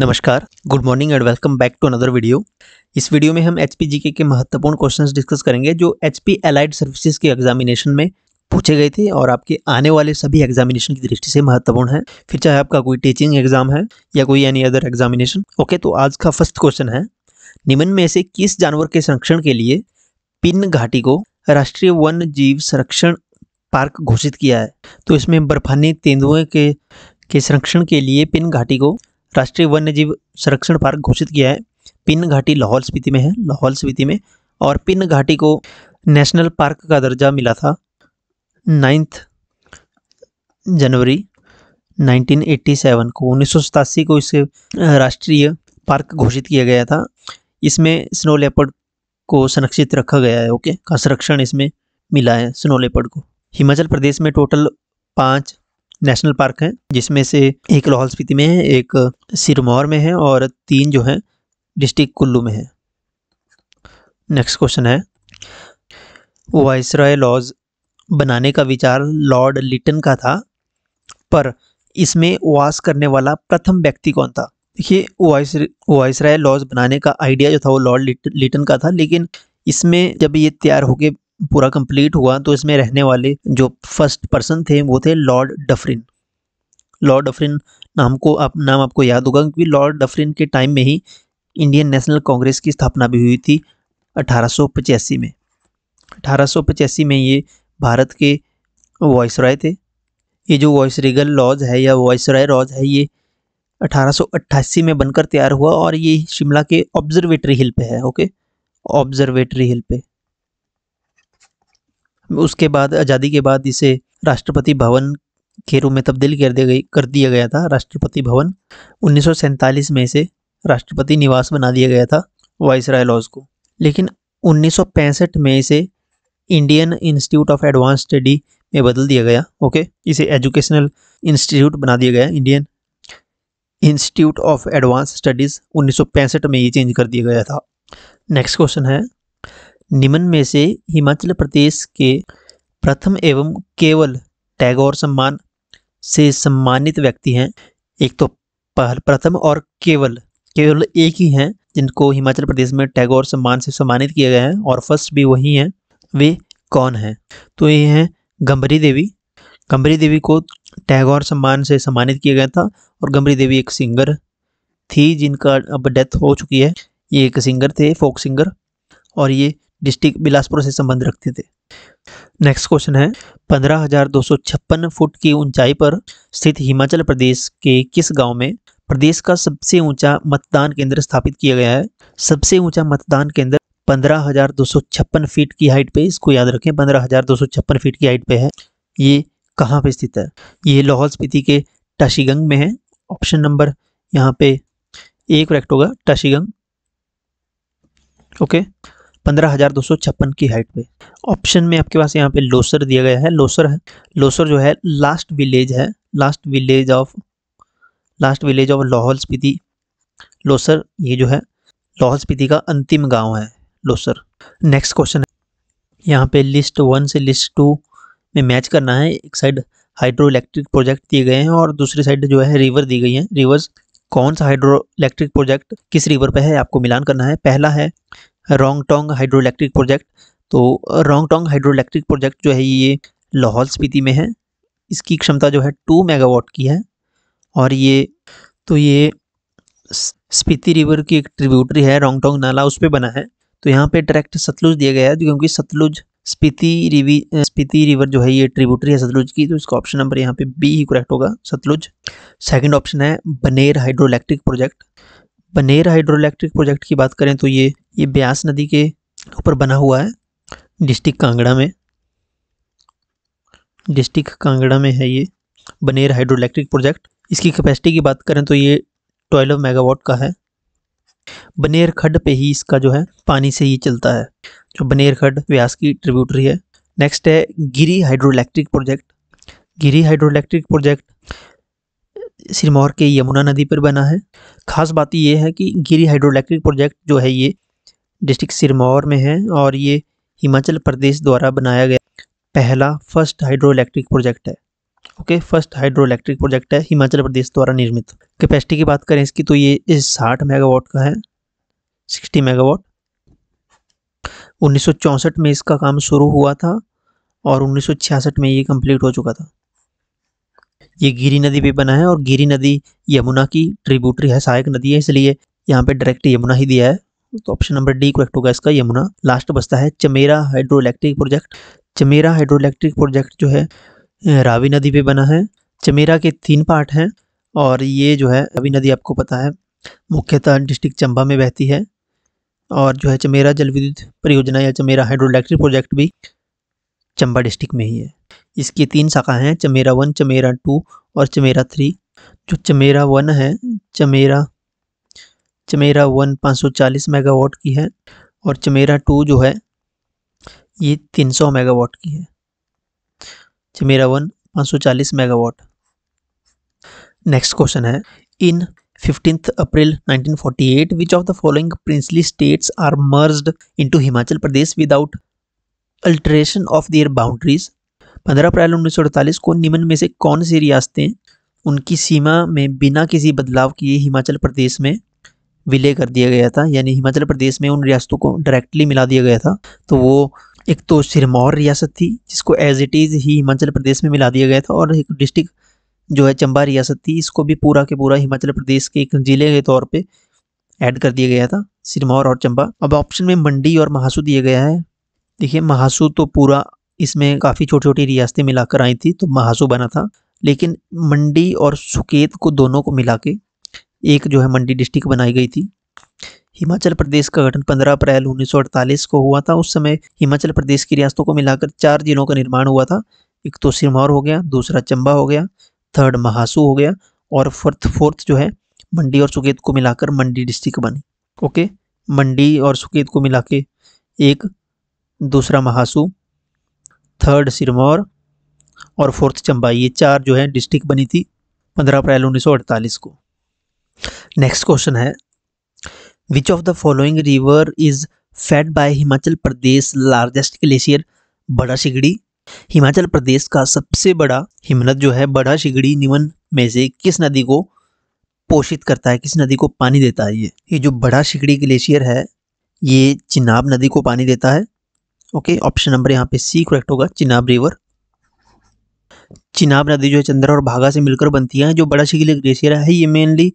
नमस्कार good morning and welcome back to another video इस video में हम एच जी के महत्वपूर्ण क्वेश्चंस डिस्कस करेंगे जो एच पी एलाइड सर्विसेज के एग्जामिनेशन में पूछे गए थे और आपके आने वाले सभी एग्जामिनेशन की दृष्टि से महत्वपूर्ण है फिर चाहे आपका कोई टीचिंग एग्जाम है या कोई एनी अदर एग्जामिनेशन ओके तो आज का फर्स्ट क्वेश्चन है निम्न में से किस जानवर के संरक्षण के लिए पिन घाटी को राष्ट्रीय वन्य जीव संरक्षण पार्क घोषित किया है तो इसमें बर्फानी तेंदुए के के संरक्षण के लिए पिन घाटी को राष्ट्रीय वन्य जीव संरक्षण पार्क घोषित किया है पिन घाटी लाहौल स्पीति में है लाहौल स्पीति में और पिन घाटी को नेशनल पार्क का दर्जा मिला था नाइन्थ जनवरी 1987 को उन्नीस को इसे राष्ट्रीय पार्क घोषित किया गया था इसमें स्नो लेपर्ड को संरक्षित रखा गया है ओके का संरक्षण इसमें मिला है स्नो लेपर्ड को हिमाचल प्रदेश में टोटल पाँच नेशनल पार्क हैं जिसमें से एक लाहौल स्पीति में है एक सिरमौर में है और तीन जो है डिस्ट्रिक्ट कुल्लू में है नेक्स्ट क्वेश्चन है वाइसराय लॉज बनाने का विचार लॉर्ड लिटन का था पर इसमें वास करने वाला प्रथम व्यक्ति कौन था देखिए वाइस वाइसराय लॉज बनाने का आइडिया जो था वो लॉर्ड लिटन का था लेकिन इसमें जब ये तैयार होके पूरा कंप्लीट हुआ तो इसमें रहने वाले जो फर्स्ट पर्सन थे वो थे लॉर्ड डफरिन लॉर्ड डफरिन नाम को आप नाम आपको याद होगा क्योंकि लॉर्ड डफरिन के टाइम में ही इंडियन नेशनल कांग्रेस की स्थापना भी हुई थी अठारह में अठारह में ये भारत के वॉइस थे ये जो वॉइस रिगल लॉज है या वॉइसराय लॉज है ये 1888 में बनकर तैयार हुआ और ये शिमला के ऑब्जर्वेटरी हिल पे है ओके ऑब्जर्वेटरी हिल पे उसके बाद आज़ादी के बाद इसे राष्ट्रपति भवन के रूप में तब्दील कर दिया गई कर दिया गया था राष्ट्रपति भवन उन्नीस में इसे राष्ट्रपति निवास बना दिया गया था वाइस राय लॉज को लेकिन उन्नीस में इसे Indian institute of advance study में बदल दिया गया ओके इसे एजुकेशनल इंस्टीट्यूट बना दिया गया Indian institute of advance studies 1965 में ये चेंज कर दिया गया था नेक्स्ट क्वेश्चन है निम्न में से हिमाचल प्रदेश के प्रथम एवं केवल टैगोर सम्मान से सम्मानित व्यक्ति हैं एक तो पहल प्रथम और केवल केवल एक ही हैं जिनको हिमाचल प्रदेश में टैगोर सम्मान से सम्मानित किया गया है और फर्स्ट भी वही हैं वे कौन हैं तो ये हैं गंभरी देवी गंभरी देवी को टैगोर सम्मान से सम्मानित किया गया था और गंभरी देवी एक सिंगर थी जिनका अब डेथ हो चुकी है ये एक सिंगर थे फोक सिंगर और ये डिस्ट्रिक्ट बिलासपुर से संबंध रखते थे नेक्स्ट क्वेश्चन है छप्पन फुट की ऊंचाई पर स्थित हिमाचल प्रदेश के किस गांव में प्रदेश का सबसे ऊंचा मतदान केंद्र स्थापित किया गया है सबसे ऊंचा मतदान केंद्र छप्पन फीट की हाइट पे इसको याद रखें छप्पन फीट की हाइट पे है ये कहाँ पे स्थित है ये लाहौल स्पीति के टाशीगंग में है ऑप्शन नंबर यहाँ पे एक करेक्ट होगा टाशीगंग ओके okay. पंद्रह की हाइट पे ऑप्शन में आपके पास यहाँ पे लोसर दिया गया है लोसर है लोसर जो है लास्ट विलेज है last village of last village of Lahaul Spiti Losar ये जो है लाहौल स्पीति का अंतिम गांव है लोसर नेक्स्ट क्वेश्चन है यहाँ पे लिस्ट वन से लिस्ट टू में मैच करना है एक साइड हाइड्रो इलेक्ट्रिक प्रोजेक्ट दिए गए हैं और दूसरी साइड जो है रिवर दी गई है रिवर्स कौन सा हाइड्रो इलेक्ट्रिक प्रोजेक्ट किस रिवर पे है आपको मिलान करना है पहला है रोंगटोंग हाइड्रो इलेक्ट्रिक प्रोजेक्ट तो रोंगटोंग हाइड्रो इलेक्ट्रिक प्रोजेक्ट जो है ये लाहौल स्पीति में है इसकी क्षमता जो है टू मेगावाट की है और ये तो ये स्पीति रिवर की एक ट्रिब्यूटरी है टोंग नाला उस पर बना है तो यहाँ पे डायरेक्ट सतलुज दिया गया है क्योंकि सतलुज स्पीति रिवी स्पीति रिवर जो है ये ट्रिब्यूटरी है सतलुज की तो इसका ऑप्शन नंबर यहाँ पे बी ही करेक्ट होगा सतलुज सेकंड ऑप्शन है Baner hydro electric project Baner hydro electric project की बात करें तो ये ये ब्यास नदी के ऊपर बना हुआ है डिस्ट्रिक्ट कांगड़ा में डिस्ट्रिक्ट कांगड़ा में है ये बनेर हाइड्रो इलेक्ट्रिक प्रोजेक्ट इसकी कैपेसिटी की बात करें तो ये ट्वेल्व मेगावाट का है बनेर खड पे ही इसका जो है पानी से ही चलता है जो बनेर खड व्यास की ट्रिब्यूटरी है नेक्स्ट है Giri hydro electric project Giri hydro electric project Sirmaur के यमुना नदी पर बना है ख़ास बात यह है कि गिरी हाइड्रो इलेक्ट्रिक प्रोजेक्ट जो है ये डिस्ट्रिक्ट सिरमौर में है और ये हिमाचल प्रदेश द्वारा बनाया गया पहला फर्स्ट हाइड्रो इलेक्ट्रिक प्रोजेक्ट है okay first hydro electric project है हिमाचल प्रदेश द्वारा निर्मित कैपेसिटी की बात करें इसकी तो ये साठ मेगावाट का है सिक्सटी मेगावाट उन्नीस में इसका काम शुरू हुआ था और उन्नीस में ये कम्प्लीट हो चुका था ये गिरी नदी पे बना है और गिरी नदी यमुना की ट्रिब्यूटरी है सहायक नदी है इसलिए यहाँ पे डायरेक्ट यमुना ही दिया है तो ऑप्शन नंबर डी करेक्ट होगा इसका यमुना लास्ट बचता है Chamera hydro electric project Chamera hydro electric project जो है रावी नदी पे बना है चमेरा के तीन पार्ट हैं और ये जो है रावी नदी आपको पता है मुख्यतः डिस्ट्रिक्ट चंबा में बहती है और जो है चमेरा जल विद्युत परियोजना या चमेरा हाइड्रो इलेक्ट्रिक प्रोजेक्ट भी चंबा डिस्ट्रिक्ट में ही है इसकी तीन शाखा हैं चमेरा वन चमेरा टू और चमेरा थ्री जो चमेरा वन है चमेरा चमेरा वन 540 मेगावाट की है और चमेरा टू जो है ये तीन सौ मेगावाट की है चमेरा वन पाँच सौ चालीस मेगावाट नेक्स्ट क्वेश्चन है in fifteen April 1948 forty eight which of the following princely states are merged into Himachal Pradesh without alteration of their boundaries पंद्रह अप्रैल उन्नीस सौ अड़तालीस को निम्न में से कौन सी रियासतें उनकी सीमा में बिना किसी बदलाव किए हिमाचल प्रदेश में विलय कर दिया गया था यानी हिमाचल प्रदेश में उन रियासतों को डायरेक्टली मिला दिया गया था तो वो एक तो सिरमौर रियासत थी जिसको एज इट इज़ ही हिमाचल प्रदेश में मिला दिया गया था और एक डिस्ट्रिक्ट जो है चंबा रियासत थी इसको भी पूरा के पूरा हिमाचल प्रदेश के एक ज़िले के तौर पे ऐड कर दिया गया था सिरमौर और चंबा अब ऑप्शन में मंडी और महासू दिया गया है देखिए महासू तो पूरा इसमें काफ़ी छोटी छोटी रियासतें मिलाकर आई थी तो महासू बना था लेकिन मंडी और सुकेत को दोनों को मिला के एक जो है मंडी डिस्ट्रिक्ट बनाई गई थी हिमाचल प्रदेश का गठन 15 अप्रैल 1948 को हुआ था उस समय हिमाचल प्रदेश की रियासतों को मिलाकर चार जिलों का निर्माण हुआ था एक तो सिरमौर हो गया दूसरा चंबा हो गया थर्ड महासू हो गया और फोर्थ फोर्थ जो है मंडी और सुकेत को मिलाकर मंडी डिस्ट्रिक्ट बनी ओके मंडी और सुकेत को मिला के एक दूसरा महासू थर्ड सिरमौर और फोर्थ चंबा ये चार जो है डिस्ट्रिक्ट बनी थी 15 अप्रैल 1948 को नेक्स्ट क्वेश्चन है which of the following river is fed by Himachal Pradesh largest glacier Bara Shigri Himachal प्रदेश का सबसे बड़ा हिमनद जो है बड़ा शिगड़ी निमन में से किस नदी को पोषित करता है किस नदी को पानी देता है ये ये जो बड़ा शिगड़ी ग्लेशियर है ये चिनाब नदी को पानी देता है ओके ऑप्शन नंबर यहाँ पे सी करेक्ट होगा चिनाब रिवर चिनाब नदी जो है चंद्रा और भागा से मिलकर बनती है जो बड़ा शिकिल ग्लेशियर है ये मेनली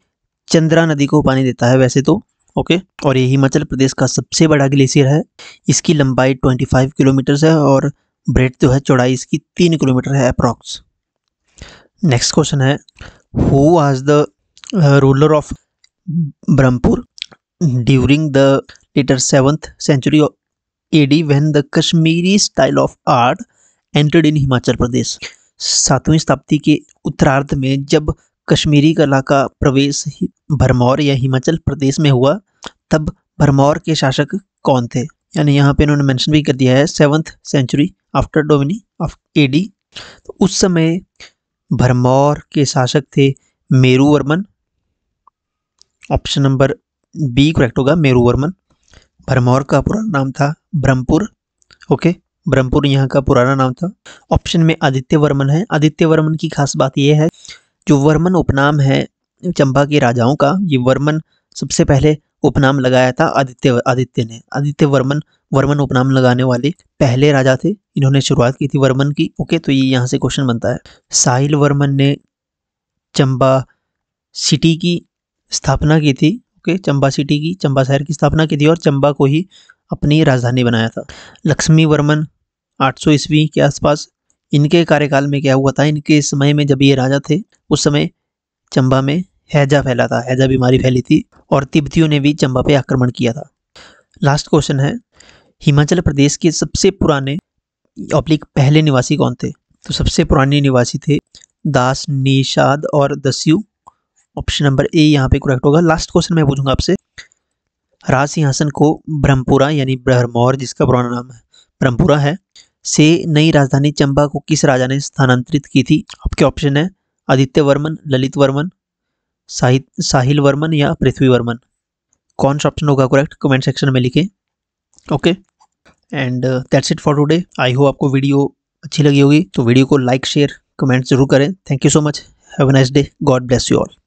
चंद्रा नदी को पानी देता है वैसे तो ओके और ये हिमाचल प्रदेश का सबसे बड़ा ग्लेशियर है इसकी लंबाई ट्वेंटी फाइव किलोमीटर है और ब्रेड जो है चौड़ाई इसकी तीन किलोमीटर है अप्रॉक्स नेक्स्ट क्वेश्चन है who was the ruler of Brahmapur during the later seventh century AD when the Kashmiri style of art entered in Himachal Pradesh. सातवीं शताब्दी के उत्तरार्ध में जब कश्मीरी कला का प्रवेश भरमौर या हिमाचल प्रदेश में हुआ तब भरमौर के शासक कौन थे यानी यहाँ पे इन्होंने मेंशन भी कर दिया है seventh century after domini of AD तो उस समय भरमौर के शासक थे Meru Varman option number B correct होगा मेरू वर्मन भरमौर का पूरा नाम था ब्रह्मपुर ओके ब्रह्मपुर यहाँ का पुराना नाम था ऑप्शन में आदित्य वर्मन है आदित्य वर्मन की खास बात यह है जो वर्मन उपनाम है चंबा के राजाओं का ये वर्मन सबसे पहले उपनाम लगाया था आदित्य आदित्य ने आदित्य वर्मन वर्मन उपनाम लगाने वाले पहले राजा थे इन्होंने शुरुआत की थी वर्मन की ओके तो ये यहाँ से क्वेश्चन बनता है साहिल वर्मन ने चंबा सिटी की स्थापना की थी ओके चंबा सिटी की चंबा शहर की स्थापना की थी और चंबा को ही अपनी राजधानी बनाया था लक्ष्मी वर्मन 800 ईस्वी के आसपास इनके कार्यकाल में क्या हुआ था इनके समय में जब ये राजा थे उस समय चंबा में हैजा फैला था हैजा बीमारी फैली थी और तिब्बतियों ने भी चंबा पे आक्रमण किया था लास्ट क्वेश्चन है हिमाचल प्रदेश के सबसे पुराने ऑब्लिक पहले निवासी कौन थे तो सबसे पुराने निवासी थे दास निषाद और दस्यु ऑप्शन नंबर ए यहाँ पे करेक्ट होगा लास्ट क्वेश्चन मैं पूछूंगा आपसे राज सिंहासन को ब्रह्मपुरा यानी ब्रह्मौर जिसका पुराना नाम है ब्रह्मपुरा है से नई राजधानी चंबा को किस राजा ने स्थानांतरित की थी आपके ऑप्शन है आदित्य वर्मन ललित वर्मन साहित साहिल वर्मन या पृथ्वी वर्मन कौन सा ऑप्शन होगा करेक्ट कमेंट सेक्शन में लिखें okay and that's it for today I hope आपको वीडियो अच्छी लगी होगी तो वीडियो को लाइक शेयर कमेंट जरूर करें thank you so much have a nice day God bless you all